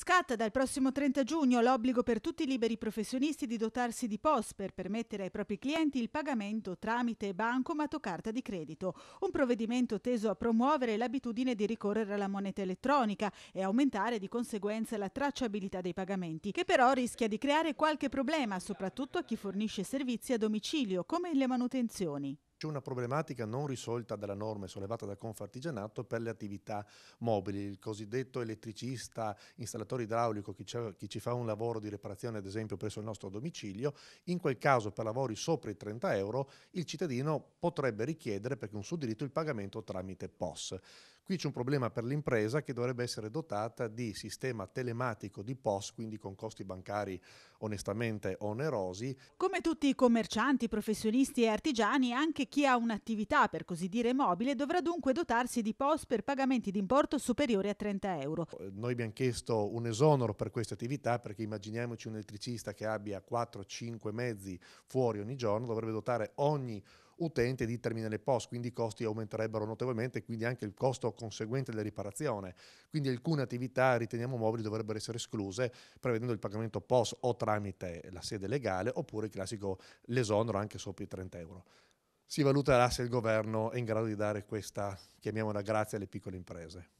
Scatta dal prossimo 30 giugno l'obbligo per tutti i liberi professionisti di dotarsi di POS per permettere ai propri clienti il pagamento tramite bancomat o carta di credito, un provvedimento teso a promuovere l'abitudine di ricorrere alla moneta elettronica e aumentare di conseguenza la tracciabilità dei pagamenti, che però rischia di creare qualche problema soprattutto a chi fornisce servizi a domicilio come le manutenzioni. C'è una problematica non risolta dalla norma e sollevata da Confartigianato per le attività mobili, il cosiddetto elettricista, installatore idraulico, chi, chi ci fa un lavoro di riparazione ad esempio presso il nostro domicilio, in quel caso per lavori sopra i 30 euro il cittadino potrebbe richiedere perché un suo diritto il pagamento tramite POS. Qui c'è un problema per l'impresa che dovrebbe essere dotata di sistema telematico di POS, quindi con costi bancari onestamente onerosi. Come tutti i commercianti, professionisti e artigiani, anche chi ha un'attività per così dire mobile dovrà dunque dotarsi di POS per pagamenti d'importo superiori a 30 euro. Noi abbiamo chiesto un esonero per queste attività perché immaginiamoci un elettricista che abbia 4-5 mezzi fuori ogni giorno, dovrebbe dotare ogni utente di terminale post, quindi i costi aumenterebbero notevolmente, quindi anche il costo conseguente della riparazione. Quindi alcune attività riteniamo mobili dovrebbero essere escluse, prevedendo il pagamento post o tramite la sede legale, oppure il classico l'esonero anche sopra i 30 euro si valuterà se il governo è in grado di dare questa, chiamiamola grazia alle piccole imprese.